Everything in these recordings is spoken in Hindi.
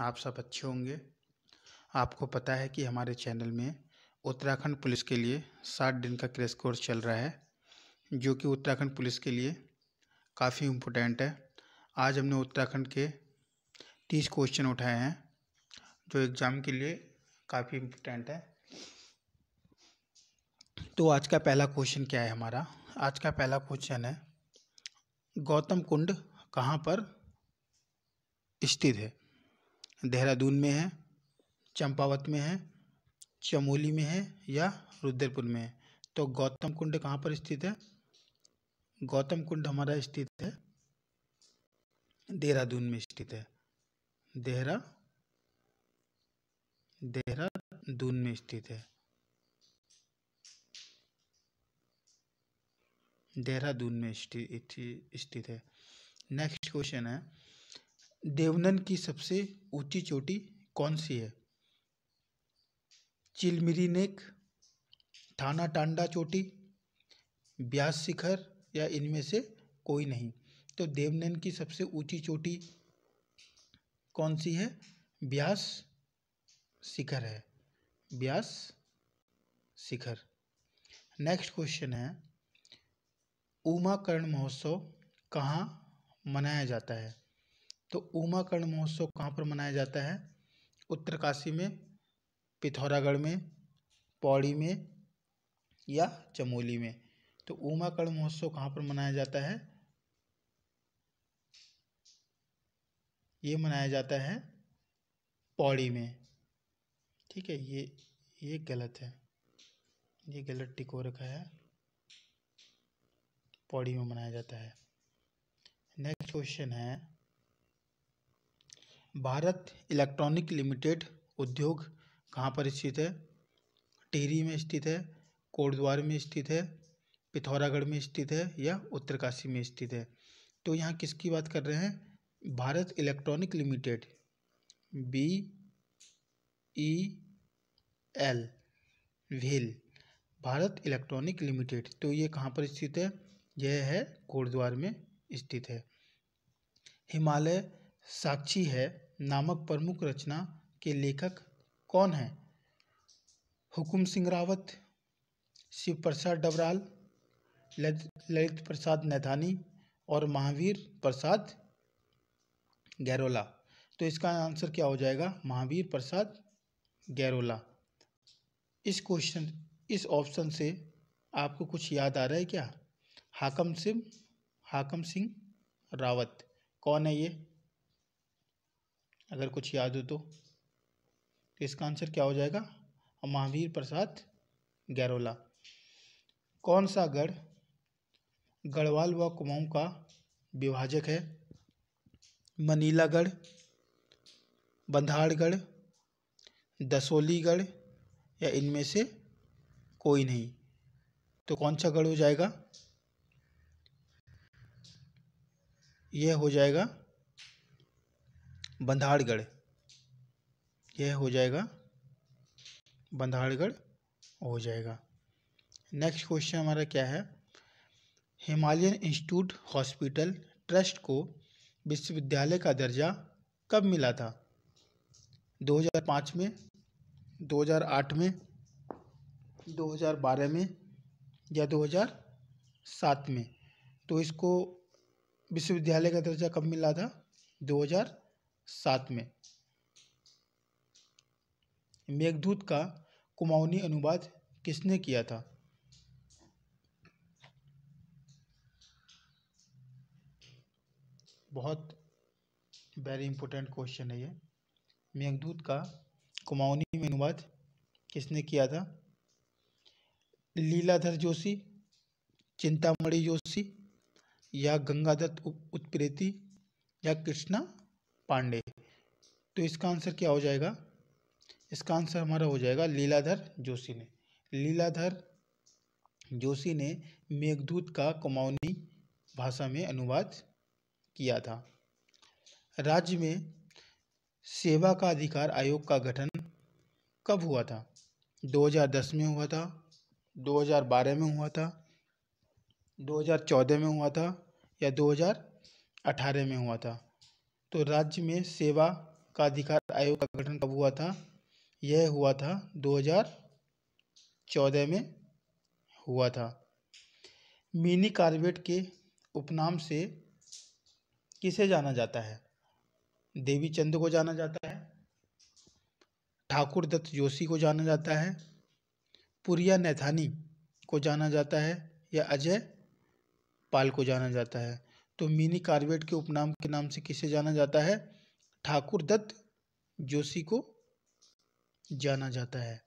आप सब अच्छे होंगे आपको पता है कि हमारे चैनल में उत्तराखंड पुलिस के लिए सात दिन का क्रेस कोर्स चल रहा है जो कि उत्तराखंड पुलिस के लिए काफ़ी इम्पोर्टेंट है आज हमने उत्तराखंड के तीस क्वेश्चन उठाए हैं जो एग्ज़ाम के लिए काफ़ी इम्पोर्टेंट है तो आज का पहला क्वेश्चन क्या है हमारा आज का पहला क्वेश्चन है गौतम कुंड कहाँ पर स्थित है देहरादून में है चंपावत में है चमोली में है या रुद्रपुर में है तो गौतम कुंड कहाँ पर स्थित है गौतम कुंड हमारा स्थित है देहरादून में स्थित है देहरा देहरादून में स्थित है देहरादून में स्थित है नेक्स्ट क्वेश्चन है देवनन की सबसे ऊँची चोटी कौन सी है चिलमिरी नेक थाना टांडा चोटी ब्यास शिखर या इनमें से कोई नहीं तो देवनन की सबसे ऊँची चोटी कौन सी है ब्यास शिखर है ब्यास शिखर नेक्स्ट क्वेश्चन है उमा कर्ण महोत्सव कहाँ मनाया जाता है तो उमाकर्ण महोत्सव कहाँ पर मनाया जाता है उत्तरकाशी में पिथौरागढ़ में पौड़ी में या चमोली में तो उमाकर्ण महोत्सव कहाँ पर मनाया जाता है ये मनाया जाता है पौड़ी में ठीक है ये ये गलत है ये गलत टिको रखा है पौड़ी में मनाया जाता है नेक्स्ट क्वेश्चन है भारत इलेक्ट्रॉनिक लिमिटेड उद्योग कहाँ पर स्थित है टिहरी में स्थित है कोटद्वार में स्थित है पिथौरागढ़ में स्थित है या उत्तरकाशी में स्थित है तो यहाँ किसकी बात कर रहे हैं Bharat Electronic Limited B E L wheel Bharat Electronic Limited तो ये कहाँ पर स्थित है यह है कोटद्वार में स्थित है हिमालय साक्षी है नामक प्रमुख रचना के लेखक कौन हैं हुकुम सिंह रावत शिव प्रसाद डबराल ललित प्रसाद नैथानी और महावीर प्रसाद गैरोला तो इसका आंसर क्या हो जाएगा महावीर प्रसाद गैरोला इस क्वेश्चन इस ऑप्शन से आपको कुछ याद आ रहा है क्या हाकम सिंह हाकम सिंह रावत कौन है ये अगर कुछ याद हो तो।, तो इसका आंसर क्या हो जाएगा महावीर प्रसाद गैरोला कौन सा गढ़ गढ़वाल व कुमाऊं का विभाजक है मनीलागढ़ बंधाड़गढ़ दसोलीगढ़ या इनमें से कोई नहीं तो कौन सा गढ़ हो जाएगा यह हो जाएगा बंधाड़गढ़ यह हो जाएगा बंधाड़गढ़ हो जाएगा नेक्स्ट क्वेश्चन हमारा क्या है हिमालयन इंस्टीट्यूट हॉस्पिटल ट्रस्ट को विश्वविद्यालय का दर्जा कब मिला था 2005 में 2008 में 2012 में या 2007 में तो इसको विश्वविद्यालय का दर्जा कब मिला था सात में मेघदूत का कुमाऊनी अनुवाद किसने किया था बहुत वेरी इंपॉर्टेंट क्वेश्चन है ये मेघदूत का कुमाऊनी में अनुवाद किसने किया था लीलाधर जोशी चिंतामणि जोशी या गंगाधर उत्प्रेती या कृष्णा पांडे तो इसका आंसर क्या हो जाएगा इसका आंसर हमारा हो जाएगा लीलाधर जोशी ने लीलाधर जोशी ने मेघदूत का कुमाऊनी भाषा में अनुवाद किया था राज्य में सेवा का अधिकार आयोग का गठन कब हुआ था 2010 में हुआ था 2012 में हुआ था 2014 में हुआ था या 2018 में हुआ था तो राज्य में सेवा का अधिकार आयोग का गठन कब हुआ था यह हुआ था 2014 में हुआ था मिनी कार्बेट के उपनाम से किसे जाना जाता है देवी चंद को जाना जाता है ठाकुर दत्त जोशी को जाना जाता है पुरिया नैथानी को जाना जाता है या अजय पाल को जाना जाता है तो मिनी कार्बेट के उपनाम के नाम से किसे जाना जाता है ठाकुर दत्त जोशी को जाना जाता है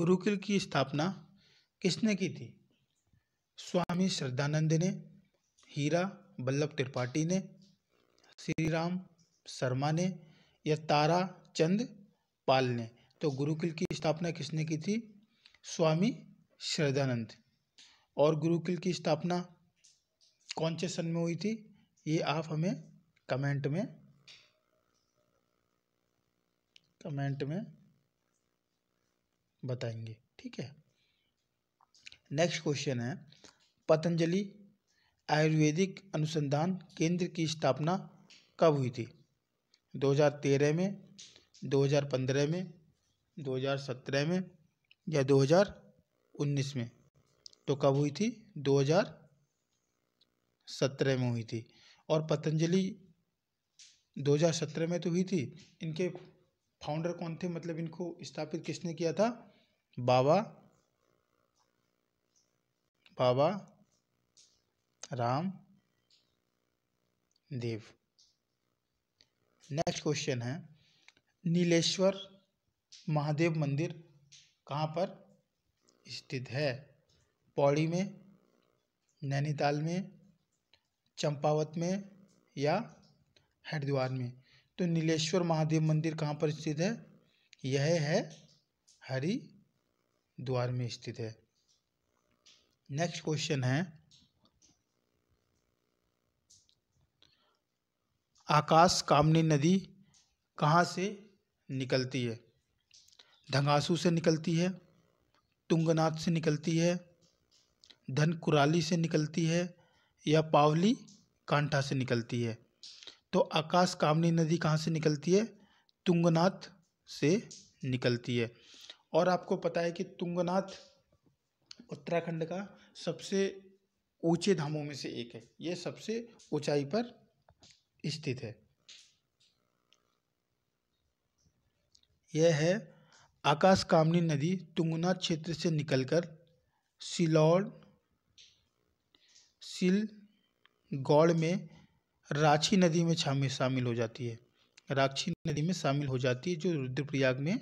गुरुकुल की स्थापना किसने की थी स्वामी श्रद्धानंद ने हीरा बल्लभ त्रिपाठी ने श्री राम शर्मा ने या तारा चंद पाल ने तो गुरुकुल की स्थापना किसने की थी स्वामी श्रद्धानंद और गुरुकुल की स्थापना कौन से सन में हुई थी ये आप हमें कमेंट में कमेंट में बताएंगे ठीक है नेक्स्ट क्वेश्चन है पतंजलि आयुर्वेदिक अनुसंधान केंद्र की स्थापना कब हुई थी 2013 में 2015 में 2017 में या 2019 में तो कब हुई थी 2017 में हुई थी और पतंजलि 2017 में तो हुई थी इनके फाउंडर कौन थे मतलब इनको स्थापित किसने किया था बाबा बाबा राम देव नेक्स्ट क्वेश्चन है नीलेश्वर महादेव मंदिर कहाँ पर स्थित है पौड़ी में नैनीताल में चंपावत में या हरिद्वार में तो नीलेश्वर महादेव मंदिर कहाँ पर स्थित है यह है हरिद्वार में स्थित है नेक्स्ट क्वेश्चन है आकाश कामनी नदी कहाँ से निकलती है धंगासू से निकलती है तुंगनाथ से निकलती है धनकुराली से निकलती है या पावली कांठा से निकलती है तो आकाश कामनी नदी कहाँ से निकलती है तुंगनाथ से निकलती है और आपको पता है कि तुंगनाथ उत्तराखंड का सबसे ऊंचे धामों में से एक है यह सबसे ऊंचाई पर स्थित है यह है आकाश कामनी नदी तुंगना क्षेत्र से निकलकर सिलौड़ गौड़ में राछी नदी में शामिल शामिल हो जाती है राक्षी नदी में शामिल हो जाती है जो रुद्रप्रयाग में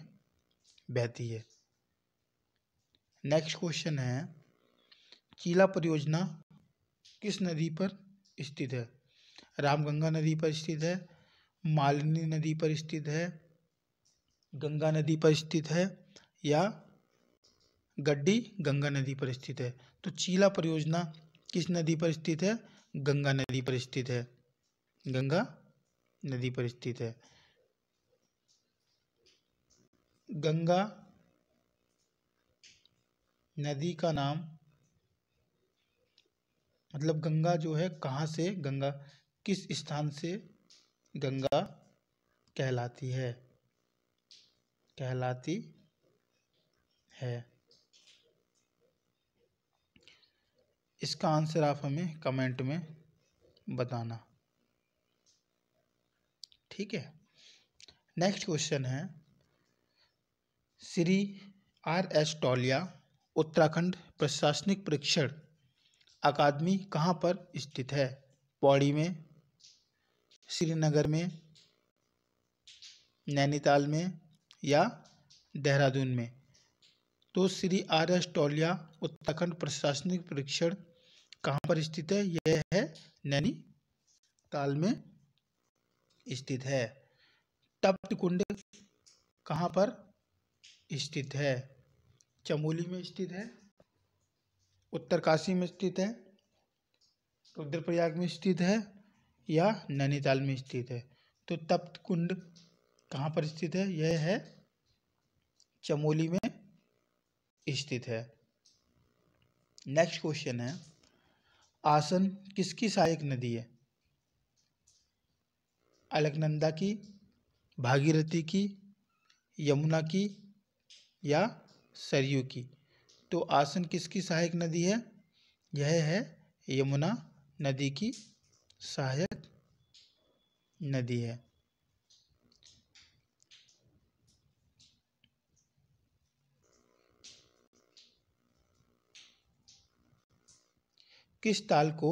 बहती है नेक्स्ट क्वेश्चन है चीला परियोजना किस नदी पर स्थित है रामगंगा नदी पर स्थित है मालिनी नदी पर स्थित है गंगा नदी पर स्थित है या गड्डी गंगा नदी पर स्थित है तो चीला परियोजना किस नदी पर स्थित है गंगा नदी पर स्थित है गंगा नदी पर स्थित है गंगा नदी का नाम मतलब गंगा जो है कहाँ से गंगा किस स्थान से गंगा कहलाती है कहलाती है इसका आंसर आप हमें कमेंट में बताना ठीक है नेक्स्ट क्वेश्चन है श्री आर एस टोलिया उत्तराखंड प्रशासनिक परीक्षण अकादमी कहाँ पर स्थित है पौड़ी में श्रीनगर में नैनीताल में या देहरादून में तो श्री आर एस टोलिया उत्तराखंड प्रशासनिक परीक्षण कहाँ पर स्थित है यह है नैनीताल में स्थित है तप्त कुंड कहाँ पर स्थित है चमोली में स्थित है उत्तरकाशी में स्थित है रुद्रप्रयाग में स्थित है या नैनीताल में स्थित है तो तप्त कुंड कहाँ पर स्थित है यह है चमोली में स्थित है नेक्स्ट क्वेश्चन है आसन किसकी सहायक नदी है अलकनंदा की भागीरथी की यमुना की या सरयू की तो आसन किसकी सहायक नदी है यह है यमुना नदी की सहायक नदी है किस ताल को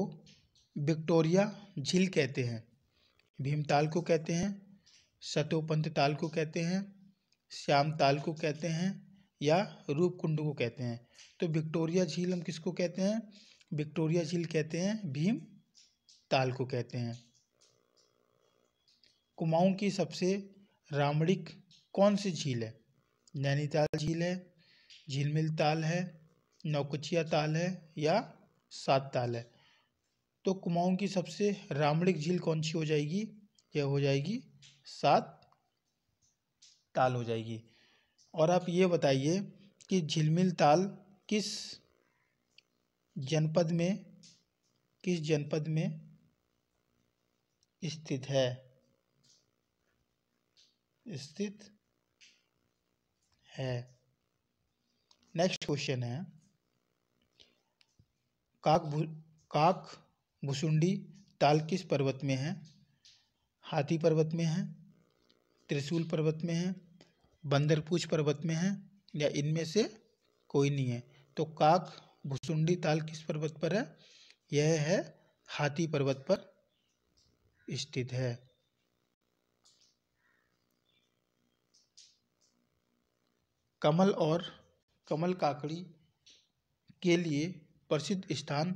विक्टोरिया झील कहते हैं भीमताल को कहते हैं सतोपंत ताल को कहते हैं श्याम ताल को कहते हैं या रूपकुंड को कहते हैं तो विक्टोरिया झील हम किसको कहते हैं विक्टोरिया झील कहते हैं भीम ताल को कहते हैं कुमाऊं की सबसे रामणिक कौन सी झील है नैनीताल झील है झीलमिल ताल है नौकुचिया ताल है या सात ताल है तो कुमाऊं की सबसे रामणिक झील कौन सी हो जाएगी यह हो जाएगी सात ताल हो जाएगी और आप ये बताइए कि झिलमिल ताल किस जनपद में किस जनपद में स्थित है स्थित है नेक्स्ट क्वेश्चन है काक भु, काक भुसुंडी ताल किस पर्वत में है हाथी पर्वत में है त्रिशूल पर्वत में है बंदरपूछ पर्वत में है या इनमें से कोई नहीं है तो काक भुसुंडी ताल किस पर्वत पर है यह है हाथी पर्वत पर स्थित है कमल और कमल काकड़ी के लिए प्रसिद्ध स्थान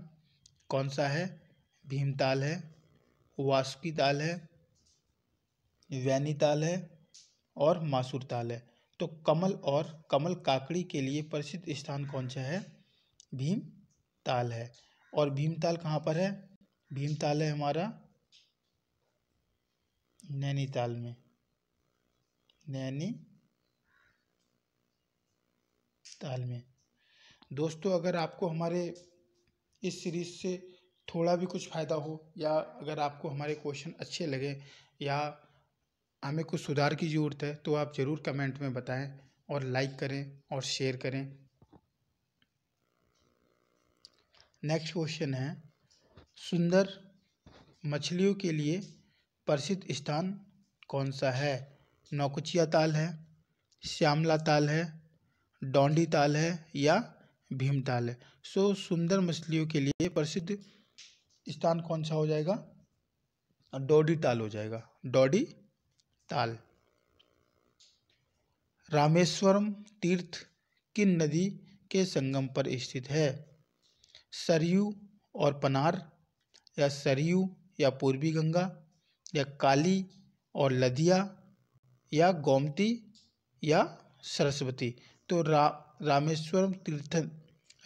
कौन सा है भीमताल है वास्पी ताल है वैनीताल है और मासूर ताल है तो कमल और कमल काकड़ी के लिए प्रसिद्ध स्थान कौन सा है भीमताल है और भीमताल कहाँ पर है भीमताल है हमारा नैनीताल में नैनी ताल में दोस्तों अगर आपको हमारे इस सीरीज़ से थोड़ा भी कुछ फ़ायदा हो या अगर आपको हमारे क्वेश्चन अच्छे लगे या हमें कुछ सुधार की ज़रूरत है तो आप ज़रूर कमेंट में बताएं और लाइक करें और शेयर करें नेक्स्ट क्वेश्चन है सुंदर मछलियों के लिए प्रसिद्ध स्थान कौन सा है नौकुचिया ताल है श्यामला ताल है डोंडी ताल है या भीमताल है सो सुंदर मछलियों के लिए प्रसिद्ध स्थान कौन सा हो जाएगा डोडी ताल हो जाएगा डोडी ताल रामेश्वरम तीर्थ किन नदी के संगम पर स्थित है सरयू और पनार या सरयू या पूर्वी गंगा या काली और लदिया या गोमती या सरस्वती तो रा रामेश्वरम तीर्थ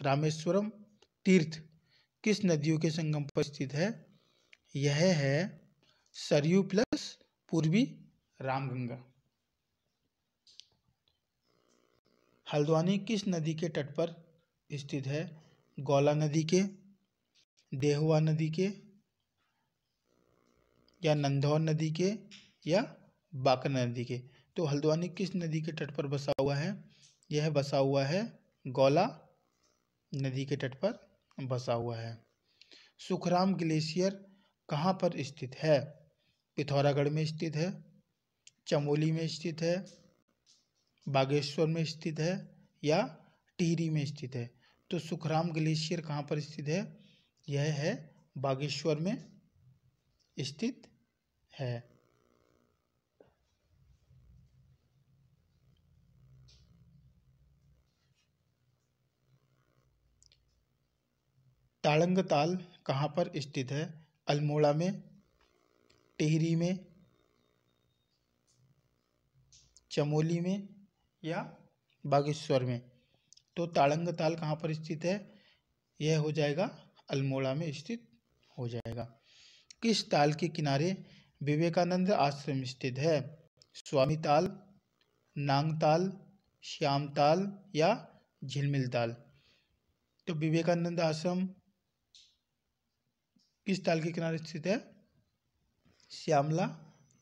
रामेश्वरम तीर्थ किस नदियों के संगम पर स्थित है यह है सरयू प्लस पूर्वी रामगंगा हल्द्वानी किस नदी के तट पर स्थित है गौला नदी के देहवा नदी के या नंदौर नदी के या बाकर नदी के तो हल्द्वानी किस नदी के तट पर बसा हुआ है यह बसा हुआ है गौला नदी के तट पर बसा हुआ है सुखराम ग्लेशियर कहाँ पर स्थित है पिथौरागढ़ में स्थित है चमोली में स्थित है बागेश्वर में स्थित है या टिहरी में स्थित है तो सुखराम ग्लेशियर कहाँ पर स्थित है यह है बागेश्वर में स्थित है ताड़ंग ताल कहाँ पर स्थित है अल्मोड़ा में टिहरी में चमोली में या बागेश्वर में तो ताड़ंग ताल कहाँ पर स्थित है यह हो जाएगा अल्मोड़ा में स्थित हो जाएगा किस ताल के किनारे विवेकानंद आश्रम स्थित है स्वामी ताल नांग ताल श्याम ताल या झिलमिल ताल तो विवेकानंद आश्रम किस ताल के किनारे स्थित है श्यामला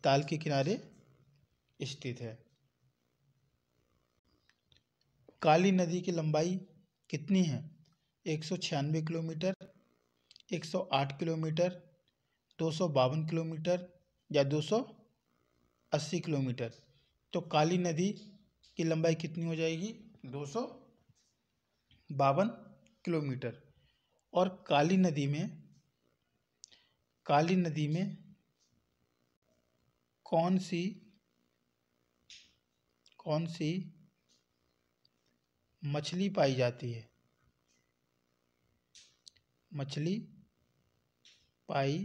ताल के किनारे स्थित है काली नदी की लंबाई कितनी है एक सौ छियानवे किलोमीटर एक सौ आठ किलोमीटर दो सौ बावन किलोमीटर या दो सौ अस्सी किलोमीटर तो काली नदी की लंबाई कितनी हो जाएगी दो सौ बावन किलोमीटर और काली नदी में काली नदी में कौन सी कौन सी मछली पाई जाती है मछली पाई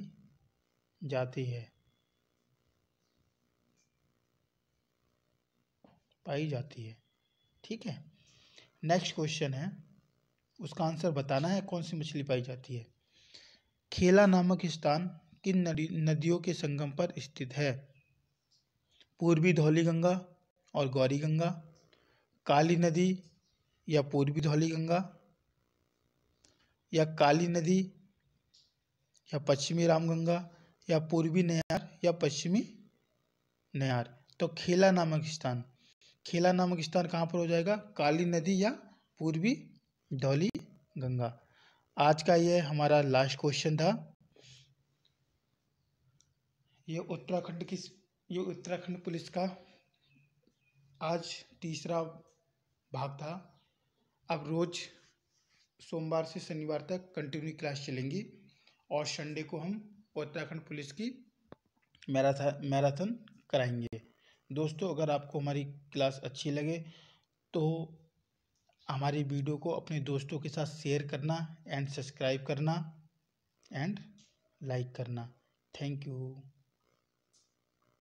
जाती है पाई जाती है ठीक है नेक्स्ट क्वेश्चन है उसका आंसर बताना है कौन सी मछली पाई जाती है खेला नामक स्थान किन नदियों के संगम पर स्थित है पूर्वी धौली गंगा और गौरी गंगा काली नदी या पूर्वी धौली गंगा या काली नदी या पश्चिमी रामगंगा या पूर्वी नयार या पश्चिमी नयार तो खेला नामक स्थान खेला नामक स्थान कहाँ पर हो जाएगा काली नदी या पूर्वी धौली गंगा आज का ये हमारा लास्ट क्वेश्चन था ये उत्तराखंड की ये उत्तराखंड पुलिस का आज तीसरा भाग था अब रोज़ सोमवार से शनिवार तक कंटिन्यू क्लास चलेंगी और संडे को हम उत्तराखंड पुलिस की मैराथन मैराथन कराएंगे दोस्तों अगर आपको हमारी क्लास अच्छी लगे तो हमारी वीडियो को अपने दोस्तों के साथ शेयर करना एंड सब्सक्राइब करना एंड लाइक करना थैंक यू